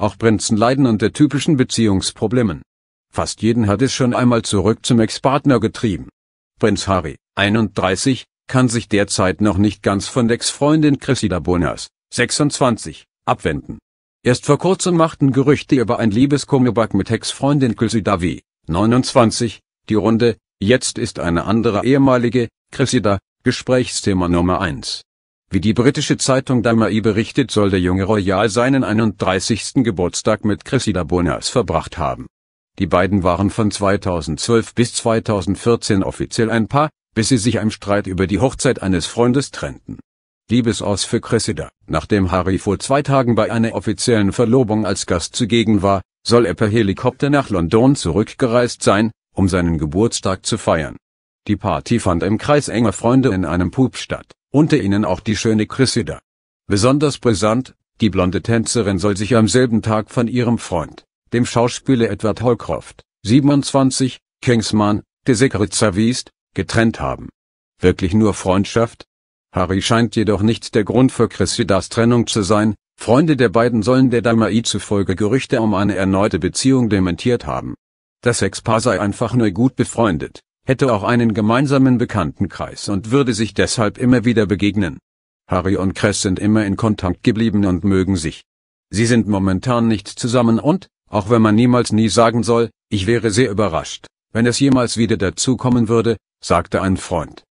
Auch Prinzen leiden unter typischen Beziehungsproblemen. Fast jeden hat es schon einmal zurück zum Ex-Partner getrieben. Prinz Harry, 31, kann sich derzeit noch nicht ganz von Ex-Freundin Cressida Bonas, 26, abwenden. Erst vor kurzem machten Gerüchte über ein Liebeskummerback mit Ex-Freundin Cressida W., 29, die Runde, jetzt ist eine andere ehemalige, Cressida, Gesprächsthema Nummer 1. Wie die britische Zeitung Damai berichtet, soll der junge Royal seinen 31. Geburtstag mit Cressida Bonas verbracht haben. Die beiden waren von 2012 bis 2014 offiziell ein Paar, bis sie sich im Streit über die Hochzeit eines Freundes trennten. Liebesaus für Cressida. Nachdem Harry vor zwei Tagen bei einer offiziellen Verlobung als Gast zugegen war, soll er per Helikopter nach London zurückgereist sein, um seinen Geburtstag zu feiern. Die Party fand im Kreis enger Freunde in einem Pub statt, unter ihnen auch die schöne Cressida. Besonders brisant, die blonde Tänzerin soll sich am selben Tag von ihrem Freund, dem Schauspieler Edward Holcroft, 27, Kingsman, der Secret Service, getrennt haben. Wirklich nur Freundschaft? Harry scheint jedoch nicht der Grund für Cressidas Trennung zu sein, Freunde der beiden sollen der Damai zufolge Gerüchte um eine erneute Beziehung dementiert haben. Das Ex-Paar sei einfach nur gut befreundet hätte auch einen gemeinsamen Bekanntenkreis und würde sich deshalb immer wieder begegnen. Harry und Cress sind immer in Kontakt geblieben und mögen sich. Sie sind momentan nicht zusammen und, auch wenn man niemals nie sagen soll, ich wäre sehr überrascht, wenn es jemals wieder dazukommen würde, sagte ein Freund.